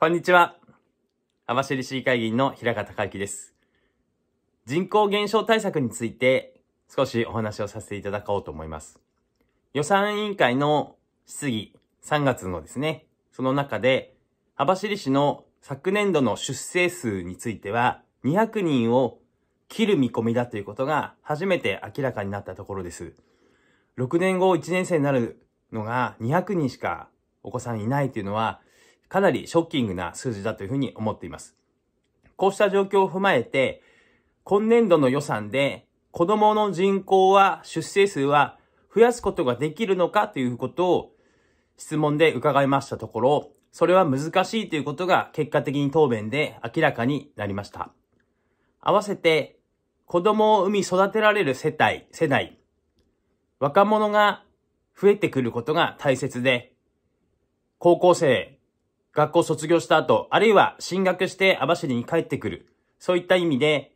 こんにちは。網走市議会議員の平賀隆之です。人口減少対策について少しお話をさせていただこうと思います。予算委員会の質疑3月のですね、その中で網走市の昨年度の出生数については200人を切る見込みだということが初めて明らかになったところです。6年後1年生になるのが200人しかお子さんいないというのはかなりショッキングな数字だというふうに思っています。こうした状況を踏まえて、今年度の予算で子供の人口は、出生数は増やすことができるのかということを質問で伺いましたところ、それは難しいということが結果的に答弁で明らかになりました。合わせて、子供を産み育てられる世帯、世代、若者が増えてくることが大切で、高校生、学校卒業した後、あるいは進学して網走に帰ってくる。そういった意味で、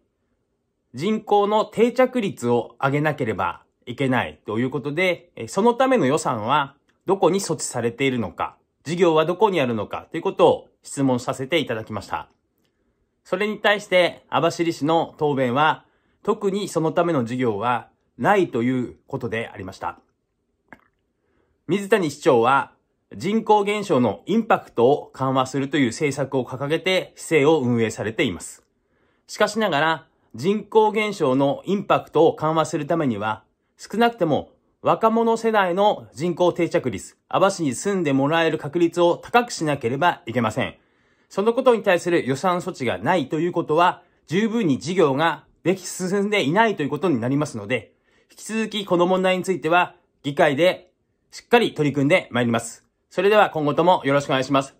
人口の定着率を上げなければいけないということで、そのための予算はどこに措置されているのか、事業はどこにあるのかということを質問させていただきました。それに対して、網走市の答弁は、特にそのための事業はないということでありました。水谷市長は、人口減少のインパクトを緩和するという政策を掲げて市政を運営されています。しかしながら、人口減少のインパクトを緩和するためには、少なくても若者世代の人口定着率、網走に住んでもらえる確率を高くしなければいけません。そのことに対する予算措置がないということは、十分に事業ができ進んでいないということになりますので、引き続きこの問題については、議会でしっかり取り組んでまいります。それでは今後ともよろしくお願いします。